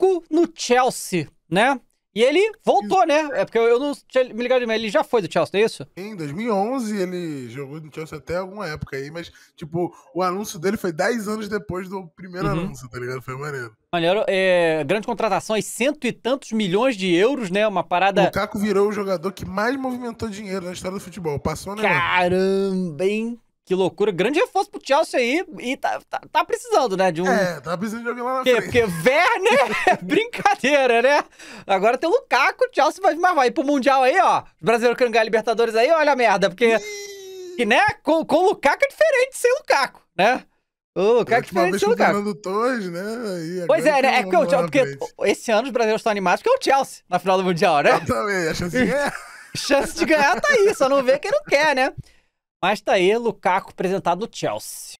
Lukaku no Chelsea, né? E ele voltou, né? É porque eu não tinha me ligado demais. Ele já foi do Chelsea, não é isso? Em 2011 ele jogou no Chelsea até alguma época aí, mas, tipo, o anúncio dele foi 10 anos depois do primeiro uhum. anúncio, tá ligado? Foi maneiro. Maneiro, é, grande contratação, aí cento e tantos milhões de euros, né? Uma parada. O Caco virou o jogador que mais movimentou dinheiro na história do futebol. Passou, né? Caramba, hein? Que loucura. Grande reforço pro Chelsea aí. E tá, tá, tá precisando, né? De um... É, tá precisando de alguém lá na porque, frente. Porque Werner é brincadeira, né? Agora tem o Lukaku, o Chelsea vai, mas vai pro Mundial aí, ó. Os brasileiros querendo ganhar Libertadores aí, olha a merda. Porque, que, né? Com, com o Lukaku é diferente sem o Lukaku, né? O Lukaku é diferente sem o tá Lukaku. Fernando Torres, né? pois é, né? É porque, o, porque esse ano os brasileiros estão animados porque é o Chelsea na final do Mundial, né? também, A chance de ganhar. chance de ganhar tá aí, só não vê quem não quer, né? Mas tá aí, Lukaku apresentado no Chelsea.